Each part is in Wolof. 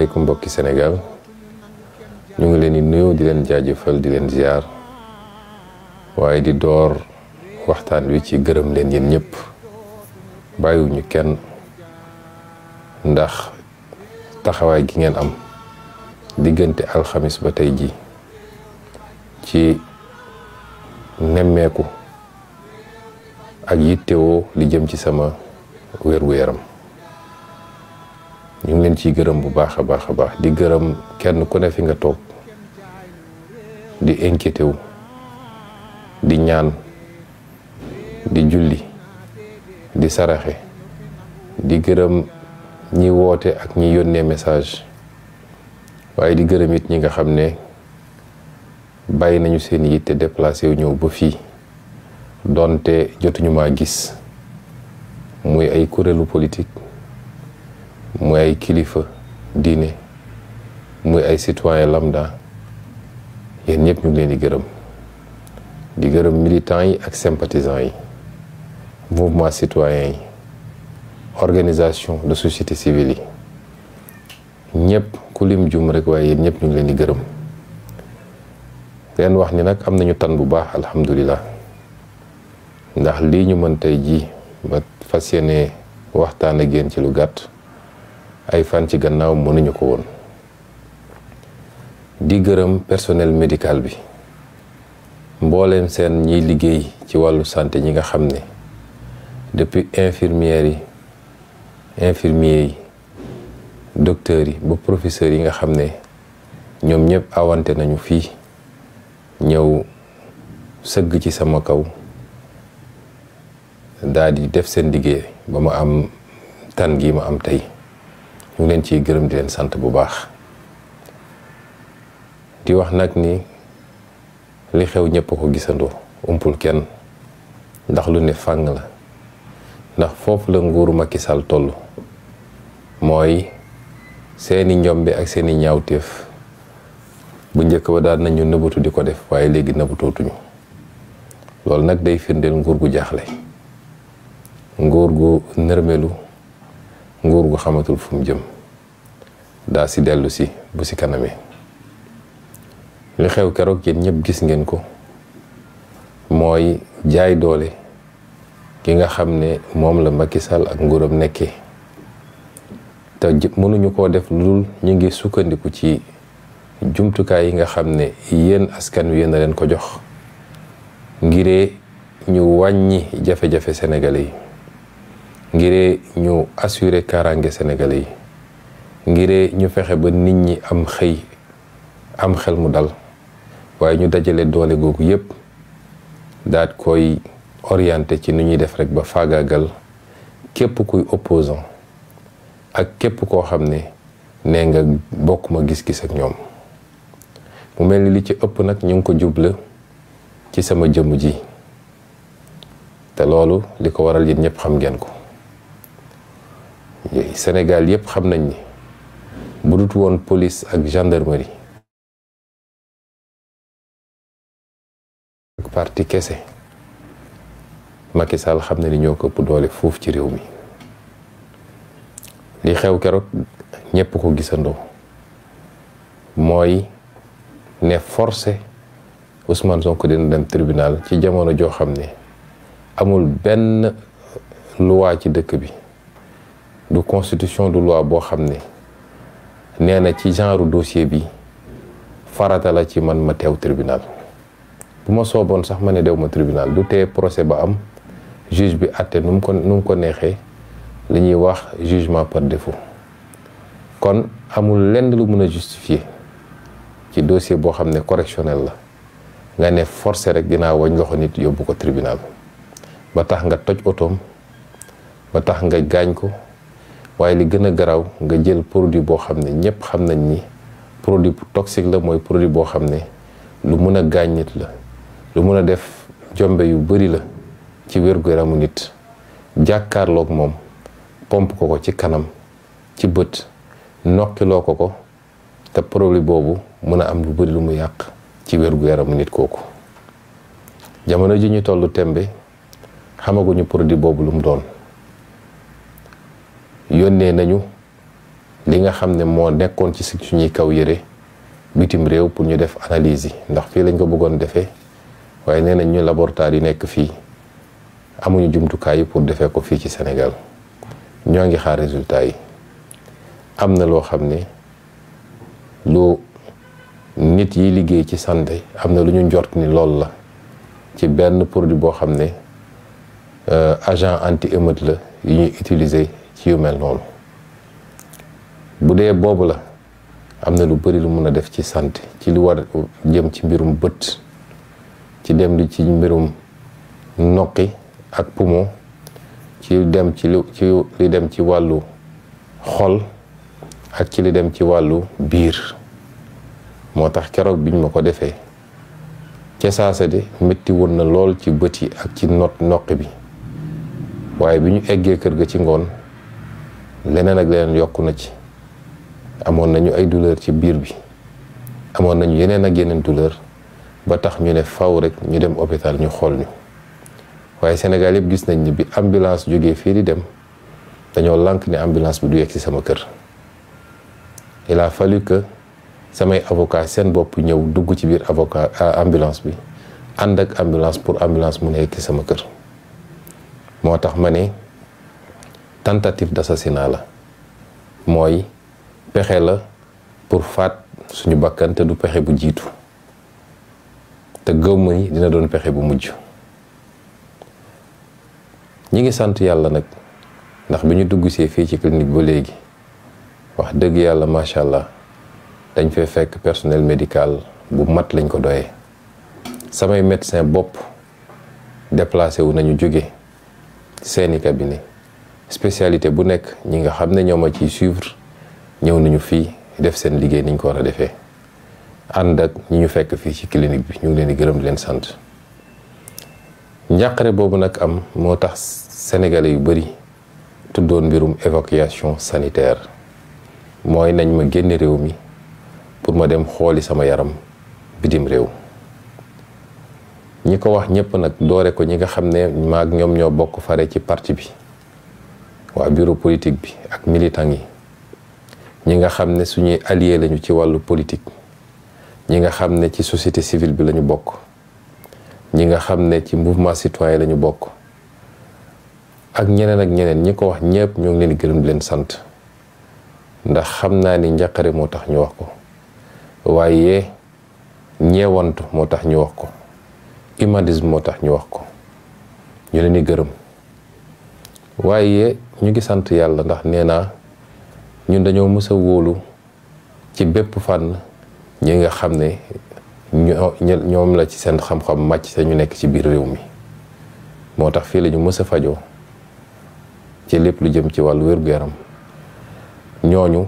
asalaamaaleykum mbokki Senegal, ñu ngi leen di nuyu di leen jaajëfal di leen ziar waaye di door waxtaan wi ci gërëm leen yéen ñëpp ñu kenn ndax taxawaay gi ngeen am diggante alxamis ba tey ji ci nemmeeku ak yittewoo li jëm ci sama wér gu ñu ngi leen ciy gërëm bu baax a baax a baax di gërëm kenn ku ne fi nga toog di inquiété wu di ñaan di julli di saraxe di gërëm ñi woote ak ñi yónnee message waaye di gërëmit ñi nga xam ne bàyyi nañu seen yitte déplacé wu ñëw ba fii donte jotuñu maa gis muy ay kuréelu politique muy ay kilifa diine muy ay citoyen lambda yéen ñëpp ñu ngi leen di gërëm di gërëm militants yi ak sympathisants yi mouvement citoyen yi organisation de société civile yi ñëpp ku lim jum rek waaye yéen ñëpp ñu ngi leen di gërëm leen wax ni nag am nañu tan bu baax alhamdulilah ndax lii ñu mën ji ma fas yéene waxtaan a yéen ci lu gàtt ay fan ci gannaaw mënuñu ko woon di gërëm personnel médical bi mbooleem seen ñiy liggéey ci wàllu santé ñi nga xam ne depuis infirmières yi infirmiers yi docteurs yi ba professeurs yi nga xam ne ñoom ñëpp awante nañu fii ñëw sëgg ci sama kaw daal di def seen liggéey ba ma am tan gi ma am tey ñu leen ciy gërëm di leen sant bu baax di wax nag ni li xew ñëpp ko gisandoo umpul kenn ndax lu ne fàng la ndax foofu la nguuru Macky Sall toll mooy seeni njombe ak seeni ñaawteef bu njëkk ba daan nañu nëbatu di ko def waaye léegi nëbatootuñu loolu nag day firndeel nguur gu jaaxle nguur gu nërmelu nguur gu xamatul fu jëm Dasi si delu si bu si kaname li xew keroog yéen ñëpp gis ngeen ko mooy jaay doole ki nga xam mom la Macky Sall ak nguuram nekkee te mënuñu ko def lul ñi ngi sukkandiku ci kay yi nga xam yeen askan wi yeen a leen ko jox ngiré ñu wañi jafe-jafe sénégalais ngiré ñu assurer karangé sénégalais ngir ñu fexe ba nit ñi am xëy am xel mu dal waaye ñu dajale doole googu yépp daat koy orienté ci ni ñuy def rek ba faagaagal képp kuy opposant ak képp koo xam ne nee nga bokk ma gis-gis ak ñoom mu mel ni li ci ëpp nag ñu ngi ko juble ci sama jëmm ji te loolu li ko waral yi ñëpp xam ngeen ko senegal yëpp xam nañ ni bu dut woon police ak gendarmerie parti kese Macky Sall xam ne ni ñoo ko doole foofu ci réew mi li xew keroog ñépp ko gisandoo mooy ne forcé Ousmane Sonko dina dem tribunal ci jamono joo xam ne amul benn luwaa ci dëkk bi du constitution du loi boo xam ne nee na ci genre dossier bi farata la ci man ma teew tribunal bu ma sooboon sax ma ne dew ma tribunal du tee procès ba am juge bi àtte nu mu ko nu ko neexee li ñuy wax jugement par défaut kon amul lenn lu mën a justifier ci dossier boo xam ne correctionnel la nga ne forcé rek dinaa wañ loxo nit yóbbu ko tribunal ba tax nga toj otoom ba tax nga gaañ ko waaye li gën a garaaw nga jël produit boo xam ne ñëpp xam nañ ni produit toxique la mooy produit boo xam ne lu mën a gaañ nit la lu mën a def jombe yu bëri la ci wér-gu-yaramu nit jàkkaarloog moom pomp ko ko ci kanam ci bët nokkiloo ko ko te produit boobu mën a am lu bëri lu mu yàq ci wér-gu-yaramu nit kooku jamono ji ñu tollu tembe xamaguñu produit boobu lu mu doon yónnee nañu li nga xam ne moo nekkoon ci suñuy kaw yëre bitim réew pour ñu def analyse yi ndax fii lañ ko bëggoon defee waaye nee nañ ñu laboratoire yi nekk fii amuñu jumtukaay yi pour defee ko fii ci Sénégal ñoo ngi xaar résultat yi am na loo xam ne lu nit yi liggéey ci santé am na lu ñu njort ni lool la ci benn produit boo xam ne euh, agent anti émeute la yu ñuy utiliser ci yu mel noonu bu dee boobu la am na lu bari lu mën a def ci sant ci lu war jëm ci mbirum bët ci dem li ci mbirum noqi ak poumon ci dem ci li dem ci wàllu xol ak ci li dem ci wàllu biir moo tax keroog biñ ma ko defee ca saasa de métti woon na lool ci bët yi ak ci not noqi bi waaye bi ñu eggee kër gi ci ngoon leneen ak leneen yokk na ci amoon nañu ay douleur ci biir bi amoon nañu yeneen ak yeneen douleur ba tax ñu ne faw rek ñu dem hôpital ñu xool ñu waaye Sénégal yëpp gis nañ ni bi ambulance jógee fii di dem dañoo lànk ni ambulance bi du yegg ci sama kër il a fallu samay avocat seen bopp ñëw dugg ci biir avocat euh, ambulance bi ànd ak ambulance pour ambulance mun a yegg ci sama kër moo tax ma ne tentative d'assassinat la moy pexé la pour fat suñu bakkan du pexé bu jitu té gëmm ni dina doon pexé bu mujj ñi ngi sant yalla nak ndax biñu dugg ci fi ci clinique ba légui wax dëgg ma sha allah dañ fay fekk personnel médical bu mat lañ ko doyé samay médecin bop déplacé wu nañu jóge seeni cabinet spécialité bu nek ñi nga xamné ñoma ci suivre ñew nañu fi def seen liggéey niñ ko wara a and ak ñi ñu fekk fi ci clinique bi ñu ngi leen di gërëm di leen sant ñakare bobu nak am motax sénégalais yu bari tudon birum évacuation sanitaire moy nañ ma génné réew mi pour ma dem xoli sama yaram bidim réew ñi ko wax ñepp nak doore ko ñi nga xamné maag ñom ñoo bokk faré ci parti bi waa bureau politique bi ak militant yi ñi nga xam ne suñuy allié lañu ci wàllu politique ñi nga xam ne ci société civile bi lañu bokk ñi nga xam ne ci mouvement citoyen lañu bokk ak ñeneen ak ñeneen ñi ko wax ñëpp ñoo ngi leen gërëm leen sant ndax xam naa ni njàqare moo tax ñu wax ko waaye ñeewantu moo tax ñu wax ko humanisme moo tax ñu wax ko ñu leen di gërëm waaye ñu ngi sant yàlla ndax nee naa ñun dañoo mësa wóolu ci bépp fànn ñi nga xam ne ñoom la ci seen xam-xam màcc sa ñu nekk ci biir réew mi moo tax fii lañu ñu mës a fajoo ci lépp lu jëm ci wàllu wér-gu-yaram ñooñu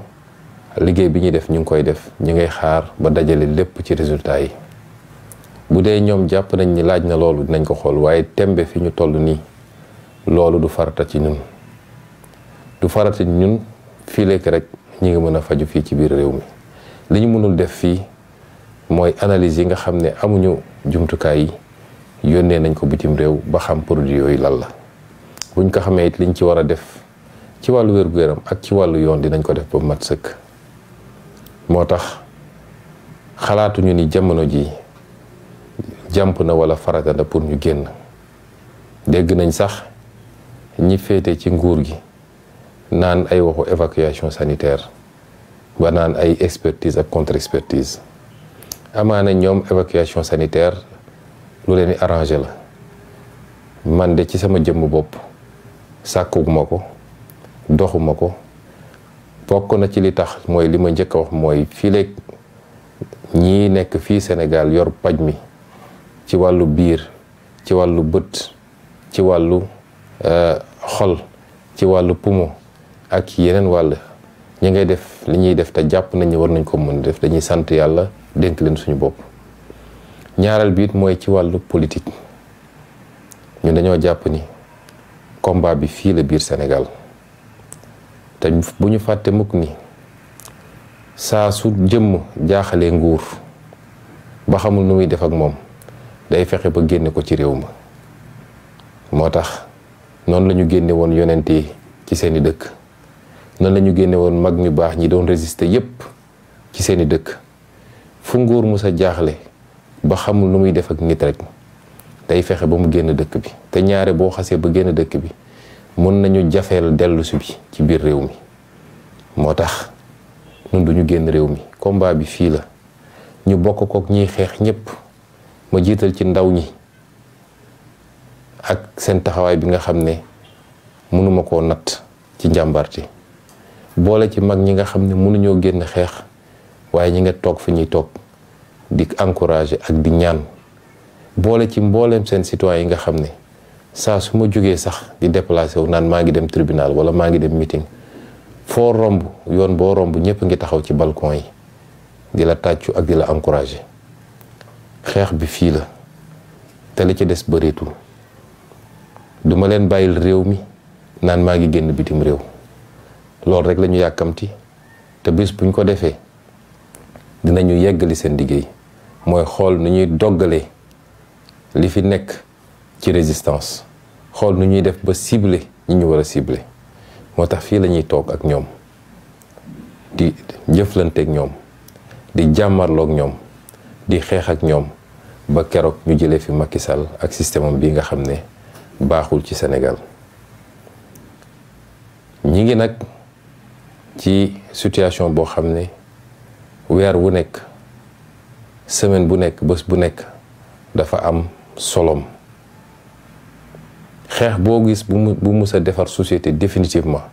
liggéey bi ñuy def ñu ngi koy def ñu ngay xaar ba dajale lépp ci résultat yi bu dee ñoom jàpp nañ ni laaj na loolu dinañ ko xool waaye tembe fi ñu toll nii loolu du farata ci ñun du farata ñun fii lekk rek ñu ngi mën a faju fii ci biir réew mi li ñu mënul def fii mooy analyse yi nga xam ne amuñu jumtukaay yi yónnee nañ ko bitim réew ba xam produit yooyu lan la buñ ko xamee it liñ ci war a def ci wàllu wér-gu-yaram ak ci wàllu yoon dinañ ko def ba mat sëkk moo tax xalaatuñu ni jamono ji jàmp na walla farata pour ñu génn dégg nañ sax ñi féete ci nguur gi naan ay waxu évacuation sanitaire ba naan ay expertise ak contre expertise amaana ñoom évacuation sanitaire lu leen di arrangé la man de ci sama jëmm bopp sàkkuma ko doxuma ko bokk na ci li tax mooy li ma njëkk a wax mooy fii léeg ñii nekk fii Sénégal yor paj mi ci wàllu biir ci wàllu bët ci wàllu euh, xol ci wàllu poumon ak yeneen wàll ñu ngay def li ñuy def te jàpp nañ ne war nañ ko mën def dañuy sant yàlla dénk leen suñu bopp ñaareel bi mooy ci wàllu politique ñu dañoo jàpp ni combat bi fii la biir senegal te bu ñu fàtte mukk ni saa su jëmm jaaxalee nguur ba xamul nu muy def ak moom day fexe ba génne ko ci réew ma moo tax noonu lañu ñu génne woon yonent yi ci seeni dëkk noonu la ñu génne woon mag ñu baax ñi doon résister yépp ci seeni dëkk fu nguur mu sa jaaxle ba xamul nu muy def ak nit rek day fexe ba mu génn dëkk bi te ñaare boo xasee ba génn dëkk bi mën nañu jafeel dellusi bi ci biir réew mi moo tax nun duñu génn réew mi combat bi fii la ñu bokk kook ñiy xeex ñépp ma jiital ci ndaw ñi ak seen taxawaay bi nga xam ne mënuma koo natt ci njàmbarte boole ci mag ñi nga xam ne mënuñoo génn xeex waaye ñi nga toog fi ñuy toog di encourager ak di ñaan boole ci mboolem seen citoyen yi nga xam ne saa su ma jógee sax di déplacé wu naan maa ngi dem tribunal wala maa ngi dem meeting foo romb yoon boo romb ñëpp ngi taxaw ci balcon yi di la tàccu ak di la encouragé xeex bi fii la te li ci des bëreetul duma leen bàyyil réew mi naan maa ngi génn bitim réew lool rek lañu yakamti te bis buñ ko defé dinañu yeggali sen liggéey moy xol nu ñuy doggalee li fi nek ci résistance xol nu ñuy def ba cibler ñi ñu war cibler moo tax fii la ak ñom di jëflanteeg ñoom di jàmmarloog ñoom di xex ak ñom ba kérok ñu jëlé fi Macky Sall ak système bi nga xamné ne baaxul ci Sénégal ñi ngi nak ci situation boo xam ne weer wu nekk semaine bu nekk bés bu nekk dafa am solom xeex boo gis bu mu bu mus a defar société définitivement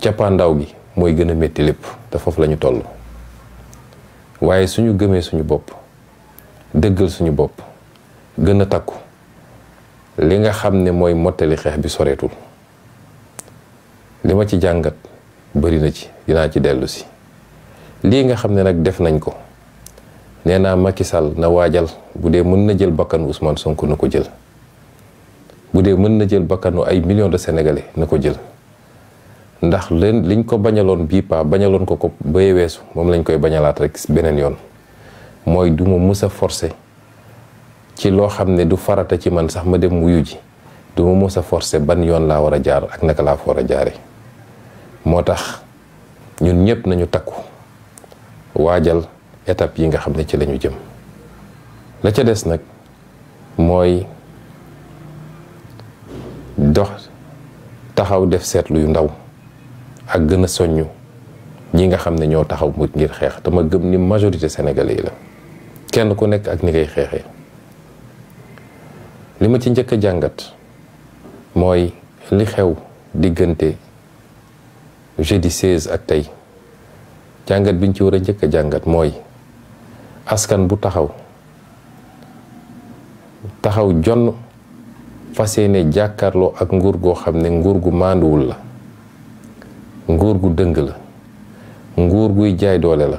cappaandaw gi mooy gën a métti lépp te foofu lañu ñu toll waaye suñu gëmee suñu bopp dëggal suñu bopp gën a takku li nga xam ne mooy mottali xeex bi soreetul Lima ci jangat bari na ci dina ci delu ci li nga xamne nak def nañ ko neena Macky Sall na wajal budé mën na jël bakkan Ousmane Sonko nako jël budé mën na jël bakkanu ay millions de sénégalais nako jël ndax leen liñ ko bañalon bi pa bañalon ko ko ba wessu mom lañ koy bañalat rek benen yoon moy duma forcer ci lo xamne du farata ci man sax ma dem wuyu ji duma ma forcer ban yoon la wara jaar ak naka la fa moo tax ñun ñëpp nañu takku waajal étape yi nga xam ne ci lañu jëm la ca des nag mooy dox taxaw def seetlu yu ndaw ak gën a soññu ñi nga xam ne ñoo taxaw mu ngir xeex te ma gëm ni majorité sénégalais yi la kenn ku nekk ak ni ngay xeexee li ma ci njëkk a jàngat mooy li xew diggante di 16 ak tey jàngat biñ ci war a jëkk a jàngat mooy askan bu taxaw taxaw jonn fas yéene jàkkaarloo ak nguur goo xam ne nguur gu mànduwul la nguur gu dëng la nguur guy jaay doole la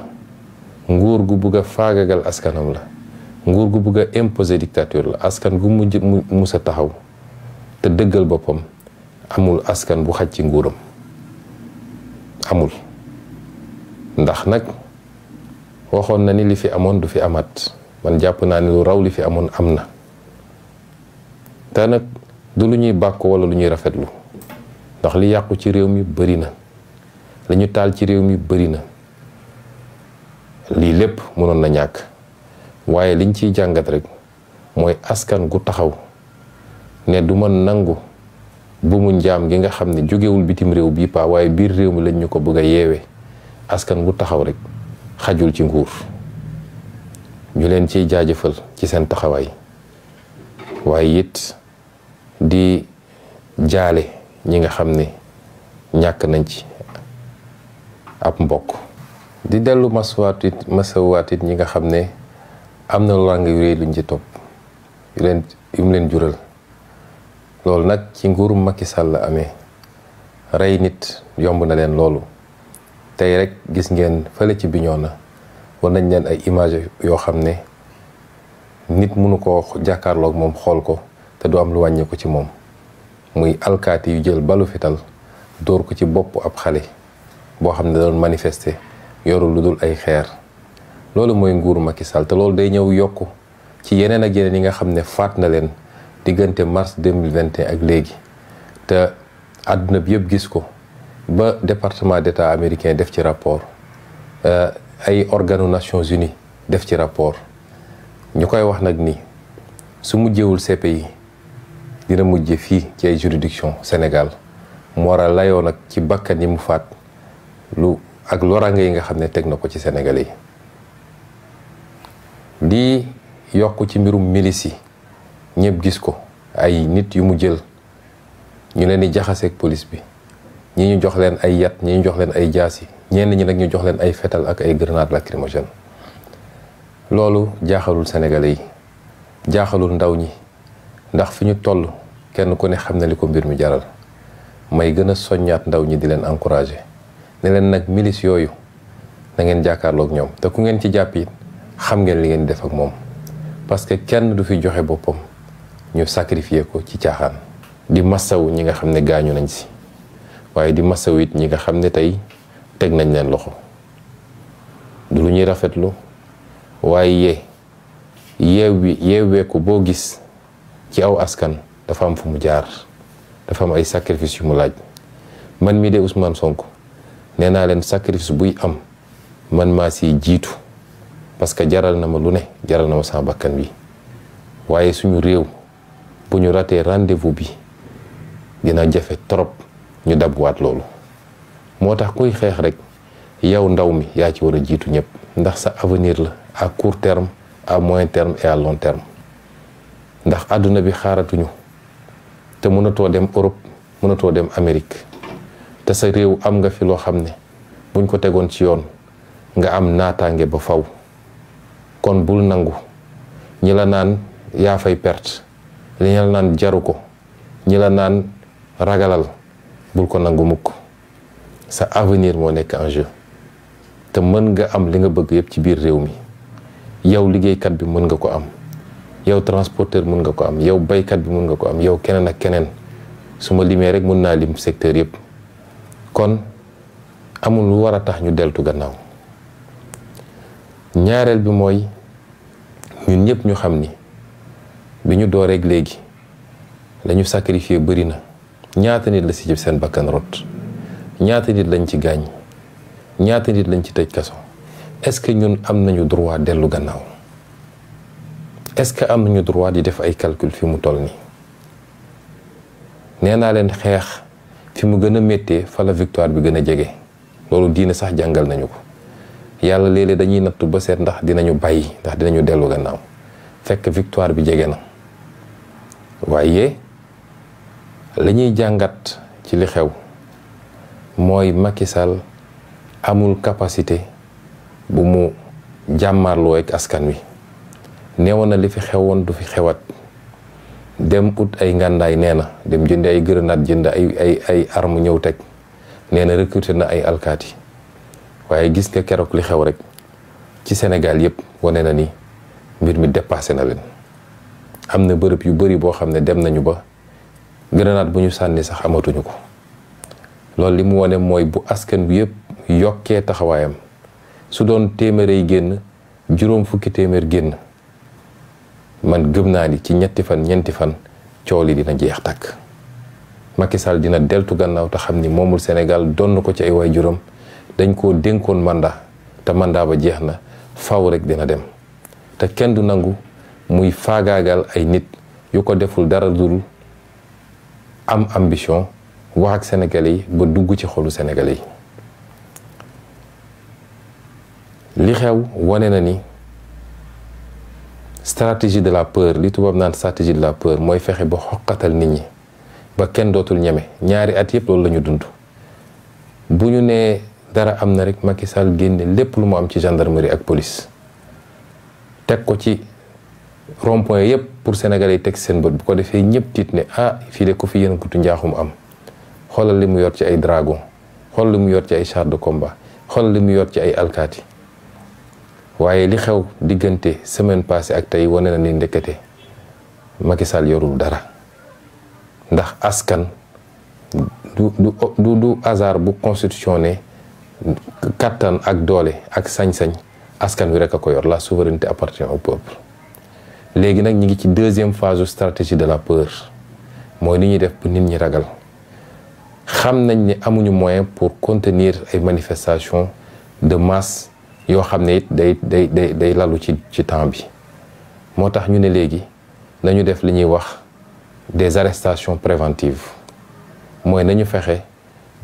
nguur gu bugg a faagagal askanam la nguur gu bugg a imposer dictature la askan gu mujj musa taxaw te dëggal boppam amul askan bu xaj ci nguuram amul ndax nak, waxon na ni li fi amon du fi amat, man japp na ni lu raw li fi amon amna, ta nak du lu ñuy wala lu ñuy rafetlu ndax li yaqku ci rew mi bëri na li tal ci rew mi bëri na li lepp mënon na ñak waye liñ ci jangat rek moy askan gu taxaw ne du ma nangou mu ndiam gi nga xam ne bitim rew bi pa waye bir rew mi lañ ñuko ko bëgg askan bu taxaw rek xajul ci nguur ñu leen ci jaajeufal ci seen taxaway waye di jaale ñi nga xam ñak nañ ci ap mbokk di delu masawaat it masawaat it ñi nga xamne amna am na yu reey luñ ci top yu leen yu leen jural Lol, nak ci nguuru Macky Sall la ray nit yomb na len lolou tay rek gis ngeen fele ci biñona won nañ len ay image yo xamné nit nit ko jakarlo ak mom xol ko te du am lu wàññi ko ci mom. muy alkati yu jël balu fital Dor ko ci bop ab xalé bo xamné don manifester yoru lu ay xeer lolou moy nguuru Macky Sall te lolou day ñew yokku ci yenen ak yenen yi nga xamné fat na len diggante mars 2021 ak léegi te àdduna bi yëpp gis ko ba département d'état américain def ci rapport euh, ay organu Nations Unies def ci rapport ñu koy wax nag ni su mujjewul yi dina mujje fii ci ay juridiction Sénégal mu war a layoo nag ci bakkan yi mu faat lu ak loraange yi nga xam ne teg na ko ci Sénégalais yi lii yokk ci mbirum milice yi ñepp gis ko ay nit yu mu jël ñu leen di ak police bi ñi ñu jox leen ay yat ñi ñu jox leen ay jaasi ñenn ñi nak ñu jox leen ay fetal ak ay grenade lacrymogène loolu jaaxalul sénégalais yi jaaxalul ndaw ñi ndax fi ñu toll kenn ku ne xam na li ko mbir mi jaral may gën a soññaat ndaw ñi di leen encouragé ne leen nag milice yooyu na ngeen jàkkaarloog ñoom te ku ngeen ci jàpp xam ngeen li ngeen def ak moom parce que kenn du fi joxe boppam ñu sacrifier ko ci tiaxan di massaw ñi nga xamne gañu nañ ci waye di massaw it ñi nga xamne tay tey nañ leen loxo du lu ñuy rafetlu waaye yeewi ko bo gis ci aw askan dafa am fu mu jaar dafa am ay sacrifice yu mu laaj man mi de Ousmane Sonko neena len sacrifice buy am man ma si jitu parce que jaral na ma lu ne jaral na ma sa bakkan bi waye suñu rew bu ñu ratee rendez-vous bi dina jafe trop ñu dabuwaat loolu moo tax kuy xeex rek yow ndaw mi yaa ci war a jiitu ñëpp ndax sa avenir la a court terme à moins terme et à long terme ndax àdduna bi xaaratuñu te mënatoo dem Europe mënatoo dem Amérique te sa réew am nga fi loo xam ne buñ ko tegoon ci yoon nga am naataange ba faw kon bul nangu ñi la naan yaa fay perte li ñu naan jaru ko ñi la naan ragalal bul ko nangu mukk sa avenir moo nekk en te mën nga am li nga bëgg yëpp ci biir réew mi yow liggéeykat bi mën nga ko am yow transporteur mën nga ko am yow baykat bi mën nga ko am yow keneen ak keneen su ma limee rek mën naa lim secteur yëpp kon amul lu war a tax ñu deltu gannaaw ñaareel bi mooy ñun ñëpp ñu xam ni biñu do rek legi lañu sacrifier sacrifié na ñaata nit la ci jëf sen bakkan rot ñaata nit lañ ci gañ ñaata nit lañ ci tej kaso est-ce que ñun am nañu droit delu gannaaw est-ce que am nañu droit di def ay calcul fi mu toll ni neena len xex fi mu mete, metté fa la victoire bi gëna jégé lolu diina sax jangal nañu ko yalla léeg dañuy nattu ba seet ndax dinañu bayyi ndax dinañu delu gannaaw fekk victoire bi jégé na waaye la jàngat ci li xew mooy Macky amul capacité bu mu jàmmarloo ak askan wi neewoon na li fi xewoon du fi xewat dem ut ay ngàndaay nee na dem jënd ay grenade jënd ay ay ay ñëw teg nee na recruté na ay alkaati waaye gis nga keroog li xew rek ci senegal yëpp wane na ni mbir mi dépassé na leen am na bërëb yu bari boo xam ne dem nañu ba grenade bu ñu sànni sax amatuñu ko loolu limu mu wane mooy bu askan bi yëpp yokkee taxawaayam su doon téeméeray génn juróom fukki téeméer génn man gëm naa ni ci ñetti fan ñeenti fan coow li dina jeex takk Macky Sall dina deltu gannaaw te xam ni moomul Sénégal donn ko ci ay waay juróom dañ koo dénkoon mandat te mandat ba jeex na faw rek dina dem te kenn du nangu muy faagaagal ay nit yu ko deful dara dul am ambition wax ak sénégalais yi ba dugg ci xolu sénégalais yi li xew wane na ni stratégie de la peur li tubaab naan stratégie de la peur mooy fexe ba xoqatal nit ñi ba kenn dootul ñeme ñaari at yëpp loolu la dund bu ñu nee dara am na rek Macky Sall génne lépp lu mu am ci gendarmerie ak police teg ko ci rond point yëpp pour sénégalais yi teg seen bët bu ko defee ñëpp tiit ne ah fii de ko fi yëngatu njaaxum am xoolal li mu yor ci ay dragon xoolal mu yor ci ay char de combat xoolal li mu yor ci ay alkaati waaye li xew diggante semaine passé ak tey wane na ni ndekete Macky Sall yorul dara ndax askan du du du hasard bu constitution ne kattan ak doole ak sañ-sañ askan wi rek a ko yor la souveraineté appartient au peuple légui nak ñi ngi ci deuxième phase stratégie de la peur moy ni ñi def pour nit ñi ragal xam nañ ni amuñu moyen pour contenir ay manifestations de masse yo xamné it day day day day lalu ci ci temps bi motax ñu né légui nañu def li ñi wax des arrestations préventives moy nañu fexé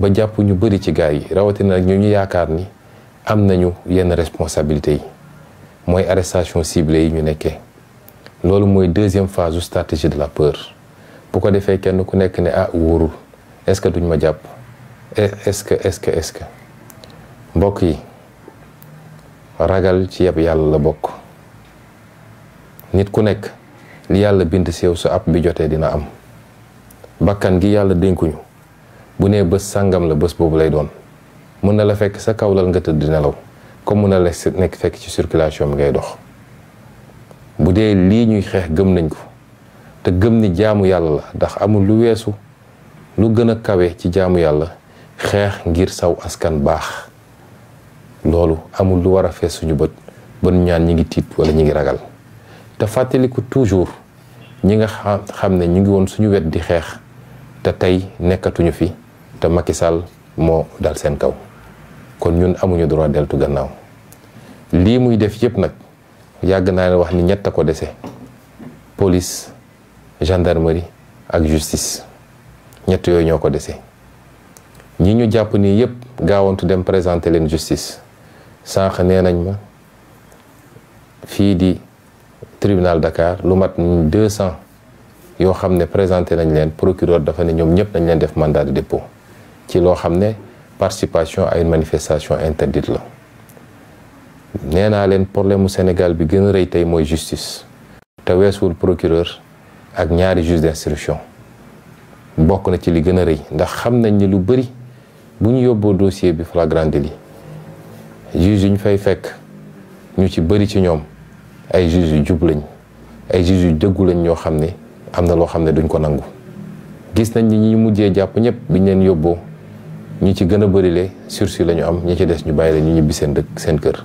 ba japp ñu bëri ci gaay yi rawatina nag ñu ñu yaakaar ni am nañu yenn responsabilité moy arrestation ciblée yi ñu nekkee loolu mooy deusième phase su stratégie de la peur bu ko defee kenn ku nekk ni ah wóorul est-ce que duñ ma jàpp eh, est-ce que est-ce que est mbokk yi ragal ci yeb yàlla la bokk nit ku nekk li yàlla bind sew su app bi jotee dina am bakkan gi yàlla dénkuñu bu nee bés sàngam la bës boobu lay doon mun na la fekk sa kaw lal nga tëdd nelaw comme mun na la nekk fekk ci circulation bi ngay dox bu dee lii ñuy xeex gëm nañ ko te gëm ni jaamu yàlla la ndax amul lu weesu lu gën a kawe ci jaamu yàlla xeex ngir saw askan baax loolu amul lu war a fees suñu bët bën ñaan ñi ngi tiit walla ñi ngi ragal te fàttaliku toujours ñi nga xam ne ñu ngi woon suñu wet di xeex te tey nekkatuñu fi te Macky Sall moo dal seen kaw kon ñun amuñu droit deltu gannaaw lii muy def yépp nag yàgg naa leen wax ni ñett a police gendarmerie ak justice ñett yooyu ñoo ko ñi ñu yépp dem présenté justice sànq nee ma di tribunal Dakar lu mat 200 cent yoo présenté nañ procureur dafa ne ñoom ñëpp mandat de dépôt ci loo xam participation à une manifestation interdite la nee naa leen problème mu Sénégal bi gën a rëy tey mooy justice te weesuwul procureur ak ñaari juge d'instruction bokk na ci li gën a rëy ndax xam nañ ni lu bëri bu ñu yóbboo dossier bi flagrant délit juge yu ñu fay fekk ñu ci bëri ci ñoom ay juge yu jub lañ ay juge yu dëggu lañ ñoo xam ne am na loo xam ne duñ ko nangu gis nañ ni ñu mujjee jàpp ñëpp biñ leen yóbboo ñu ci gën a bërile sursis la ñu am ñu ci des ñu bàyyi la ñu ñibbi seen dëkk seen kër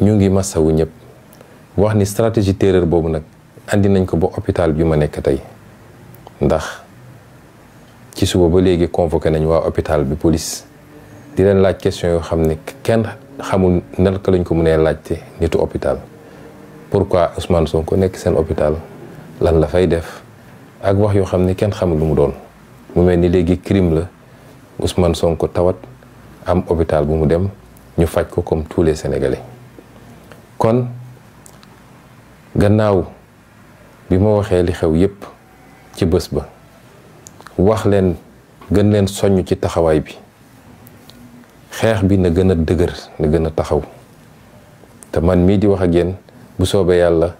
ñu ngi masawu ñëpp wax ni stratégie terreur boobu nag andi nañ ko ba hôpital bi ma nekk tey ndax ci suba ba léegi convoqué nañ waa hôpital bi police di leen laaj question yoo xam ne kenn xamul naka lañ ko mënee laajte nitu hôpital pourquoi Ousmane Sonko nekk seen hôpital lan la fay def ak wax yoo xam ne kenn xamul lu mu doon mu mel ni léegi crime la Ousmane sonk tawat am hôpital bu mu dem ñu faj ko comme tous les Sénégalais kon gannaaw bi ma waxee li xew yépp ci bés ba wax leen gën leen soññ ci taxawaay bi xeex bi na gën a dëgër na gën a taxaw te man mii di wax ak yéen bu soobee yàlla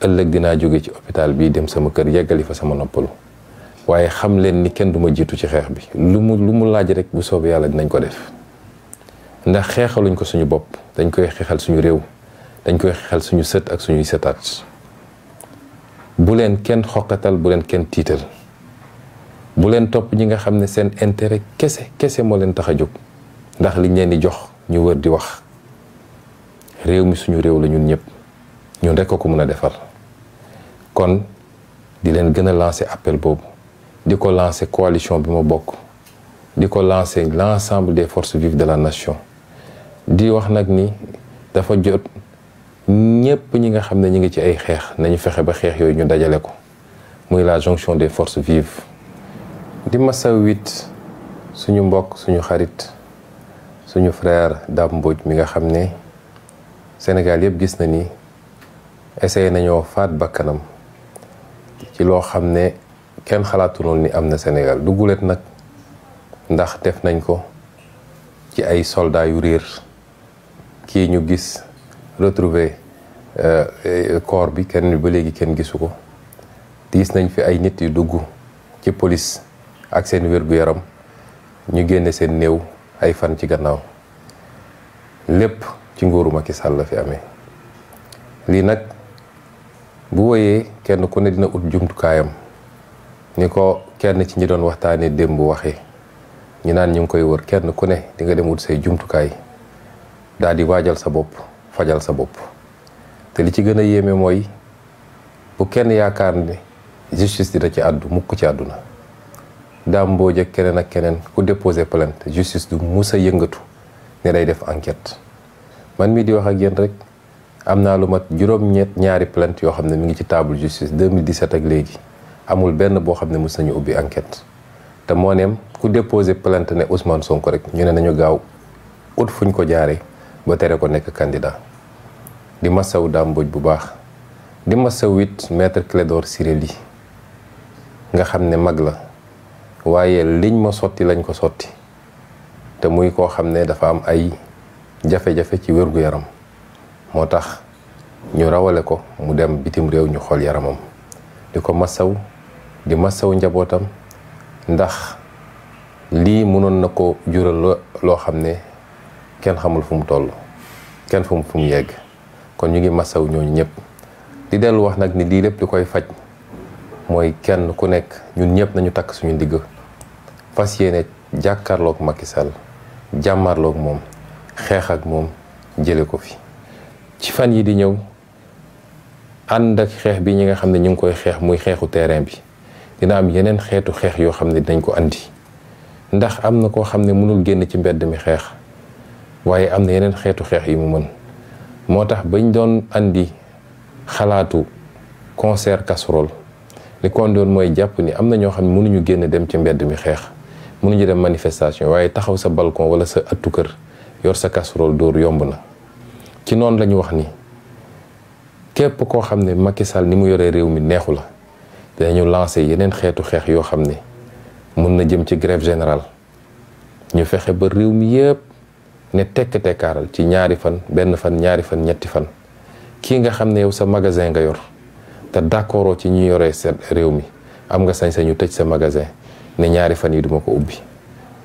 ëllëg dinaa jóge ci hôpital bii dem sama kër yeggali fa sama noppalu waaye xam leen ni kenn duma jiitu ci xeex bi lu mu lu mu laaj rek bu soobee yàlla dinañ ko def ndax xeexaluñ ko suñu bopp dañ koy xeexal suñu réew dañ koy xel suñu set ak suñu setat bu len kenn xoqatal bu len kenn tital bu len top ñi nga xamne sen intérêt kese kese mo len tax ndax liñ leen di jox ñu wër di wax réew mi suñu réew la ñun ñëpp ñun rek ko mëna a kon di len gëna lancer appel boobu di ko lancer coalition bi ma bokk di ko lancer l'ensemble des forces vives de la nation di wax nak ni dafa jot ñëpp ñi nga xam ne ñu ngi ci ay xeex nañu fexe ba xeex yooyu ñu dajale ko muy la jonction des forces vives di masaw it suñu mbokk suñu xarit suñu frère Dame mbooj mi nga xam ne Sénégal yëpp gis na ni essayé nañoo faat bakkanam ci loo xam ne kenn xalaatuloon ni am na Sénégal du gulet nag ndax def nañ ko ci ay soldats yu réer kii ñu gis retrouvé euh, corps bi kenn ba léegi kenn gisu ko diis nañ fi ay nit yu dugg ci police ak seen wér-gu-yaram ñu génne seen néew ay fan ci gannaaw lépp ci nguuru Macky Sall la fi amee lii nag bu woyee kenn ku ne dina ut jumtukaayam ni ko kenn ci ñi doon waxtaanee démb waxee ñu naan ñu ngi koy wër kenn ku ne di nga dem ut say jumtukaay daal di waajal sa bopp fajal sa bopp te li ci gën a yéeme mooy bu kenn yaakaar ne justice dina ci àddu mukk ci àdduna daam boo keneen ak keneen ku déposé plainte justice du mus yëngatu ne day def enquête man mii di wax ak yéen rek am naa lu mat juróom ñaari plainte yoo xam ne mu ngi ci table justice 2017 ak léegi amul benn boo xam ne mus nañu ubbi enquête te moo neem ku déposé plainte ne Ousmane Sonko rek ñu ne nañu gaaw ut fuñ ko jaaree ba téré ko nek candidat di masaw dàmbuj bu baax di massa wit maître Clédor sireli, nga xamné mag la wayé liñ ma soti lañ ko soti té muy ko xamné dafa am ay jafe-jafe ci wërgu yaram motax ñu rawalé ko mu dem bitim réew ñu xol yaramam di massa wu di wu njabotam ndax li mënon nako jural lo xamné kenn xamul fum toll kenn fum fum yegg kon ñu ngi massaw ñoo ñepp di del wax nak ni li lepp li koy faj mooy kenn ku nek ñun ñepp nañu tak suñu digg fasiyene yéene jàkkaarloog Macky Sall jàmmarloog mom xex ak mom jele ko fi ci fan yi di ñew and ak xex bi ñi nga xamne ñu ngi koy xex muy xexu terrain bi dina am yenen xex yo xamne ko andi ndax am ko xamne munul mënul genn ci mbedd mi xex waaye am na yeneen xeetu xeex yi mu mën moo tax bañ doon andi xalaatu concert casserole li kon doon mooy jàpp ni am na ñoo xam ne mënuñu génn dem ci mbedd mi xeex nu ñu dem manifestation waaye taxaw sa balkon wala sa ëttu kër yor sa casserole dóor yomb na ci noonu la wax ni képp koo xam ne Macky Sall ni mu yoree réew mi neexu la dañu lancé yeneen xeetu xeex yoo xam ne mën na jëm ci grève générale ñu fexe ba réew mi yépp ne tekk tekkaaral ci ñaari fan benn fan ñaari fan ñetti fan kii nga xam ne yow sa magasin nga yor te d'accord ci ñu yoree seen réew mi am nga sañ-sañu tëj sa magasin ne ñaari fan yi duma ko ubbi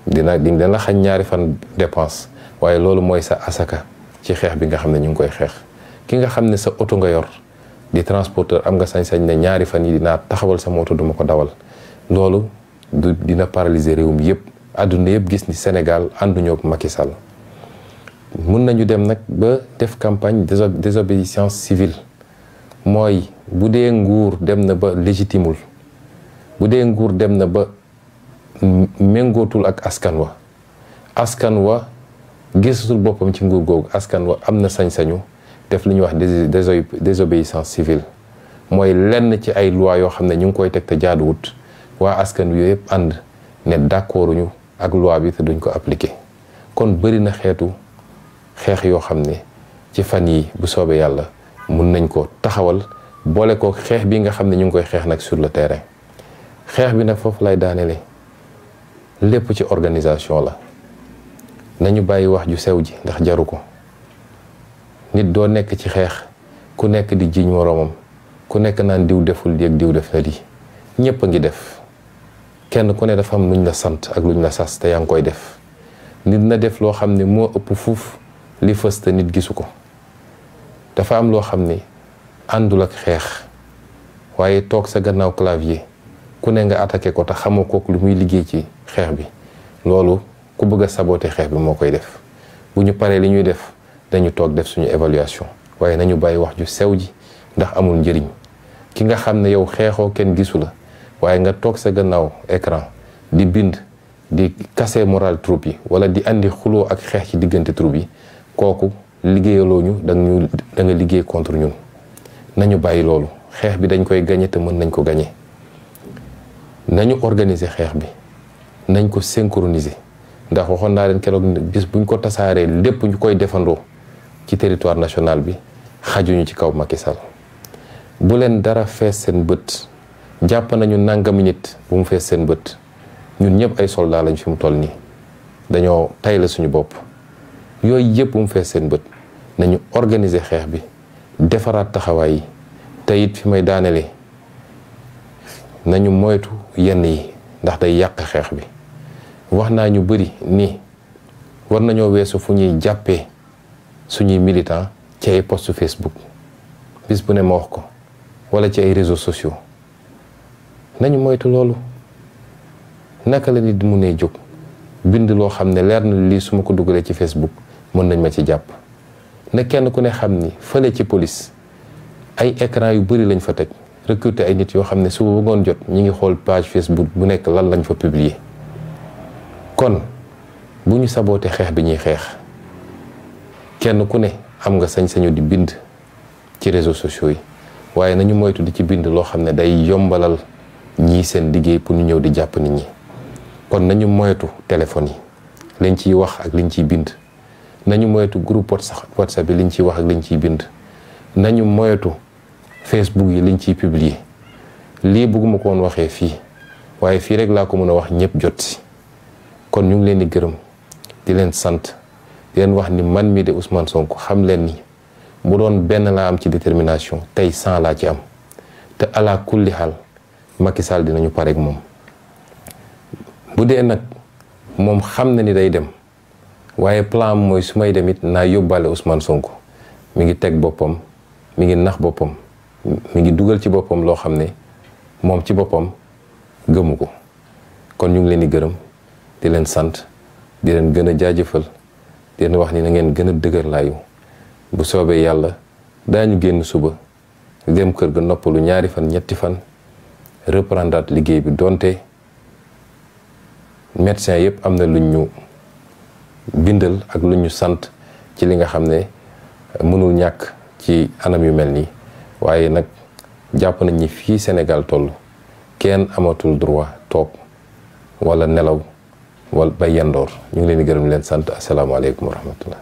dina dina la xañ ñaari fan dépense waaye loolu mooy sa asaka ci xeex bi nga xam ne ñu ngi koy xeex ki nga xam ne sa oto nga yor di transporteur am nga sañ-sañ ne ñaari fan yi dinaa taxawal sa oto duma ko dawal loolu du dina paralyser réew mi yëpp àdduna yëpp gis ni Sénégal ànduñoo ak Macky Sall mun nañu dem nag ba def campagne désobéissance civile mooy bu dee nguur dem na ba légitimul bu dee nguur dem na ba méngootul ak askan wa askan wa gisatul boppam ci nguur googu askan wa am na sañ-sañu def lu ñuy wax désobéissance civile mooy lenn ci ay loi yoo xam ne ñu ngi koy teg te jaaduwut waa askan wi yëpp ànd ne d'accorduñu ak loi bi te duñ ko appliquer kon bëri na xeetu xeex yoo xam ne ci fan yi bu soobee yàlla mun nañ koo taxawal boole ko xeex bii nga xam ne ñu ngi koy xeex nag sur le terrain xeex bi nag foofu lay daanele lépp ci organisation la nañu bàyyi wax ju sew ji ndax jaru ko nit doo nekk ci xeex ku nekk di jiiñ woroomam ku nekk naan diw deful yëg diw def na di ñëpp a ngi def kenn ku ne dafa am luñ la sant ak luñ la sas te yaa ngi koy def nit na def loo xam ne moo ëpp fuuf li fës te nit gisu ko dafa am loo xam ni àndul ak xeex waaye toog sa gannaaw clavier ku ne nga attaqué ko te xamoo kook lu muy liggéey ci xeex bi loolu ku bëgg a saboter xeex bi moo koy def bu ñu paree li ñuy def dañu toog def suñu évaluation waaye nañu bàyyi wax ju sew ji ndax amul njëriñ ki nga xam ne yow xeexoo kenn gisu la waaye nga toog sa gannaaw écran di bind di kase moral troupe yi wala di indi xuloo ak xeex ci diggante troupe yi kooku liggéeyaloo ñu da ñu da liggéey contre ñun nañu bàyyi loolu xeex bi dañ koy gañe te mën nañ ko gañe nañu organiser xeex bi nañ ko synchroniser ndax waxoon naa leen keroog bis buñ ko tasaaree lépp ñu koy defandoo ci territoire national bi xajuñu ci kaw Macky Sall bu leen dara fees seen bët jàpp nañu nàngami nit bu mu fees seen bët ñun ñëpp ay soldats lañ fi mu toll nii dañoo tay suñu bopp yooyu yëpp mu fees seen bët nañu organiser xeex bi defaraat taxawaay yi te it fi may daaneele nañu moytu yenn yi ndax day yàq xeex bi wax naa ñu bëri nii war nañoo weesu fu ñuy jàppee suñuy militant ci ay post Facebook bis bu ne ma wax ko wala ci ay réseaux sociaux nañu moytu loolu naka la nit mu ne jóg bind loo xam ne leer na lii su ma ko dugalee ci Facebook mën nañ ma ci jàpp na kenn ku ne xam ni fële ci police ay écran yu bëri lañ fa teg recruter ay nit yoo xam ne suba ba ngoon jot ñi ngi xool page Facebook bu nekk lan lañ fa publier kon bu ñu sabootee xeex bi ñuy xeex kenn ku ne am nga sañ-sañu di bind ci réseaux sociaux yi waaye nañu moytu di ci bind loo xam ne day yombalal ñii seen liggéey pour ñu ñëw di jàpp nit ñi kon nañu moyetu téléphone yi liñ ciy wax ak liñ ciy bind nañu moytu groupe whatsapp yi liñ ciy wax ak liñ ciy bind nañu moytu facebook yi liñ ciy publier lii bëgguma ko waxee fii waaye fii rek laa ko mën a wax ñëpp jot si kon ñu ngi leen di gërëm di leen sant di leen wax ni man mii de Ousmane sonk xam leen ni bu doon benn laa am ci détermination tey cent laa ci am te ala kulli xaal Macky Sall dinañu pareeg moom bu dee nag moom xam na ni day dem. waye plan moy sumay demit na yobale Ousmane Sonko mi ngi tek bopam mi ngi nax bopam mi ngi dugal ci bopam lo xamne ne ci bopam gëmu kon ñu ngi leen di di leen sant di leen gëna jaajeufal di leen wax ni na ngeen gëna a la laayu bu soobe yalla dañu genn suba dem kër ga noppalu ñaari fan ñetti fan reprendaat liggéey bi donte médecin yépp amne lunyu. luñ ñu bindal ak lu ñu sant ci li nga xam ne mënul ñàkk ci anam yu mel nii waaye nag jàpp nañ ni fii senegal toll kenn amatul droit toog wala nelaw wala bay yandoor ñu ngi leen di gërëm leen sant asalaamaaleykum wa rahmatullah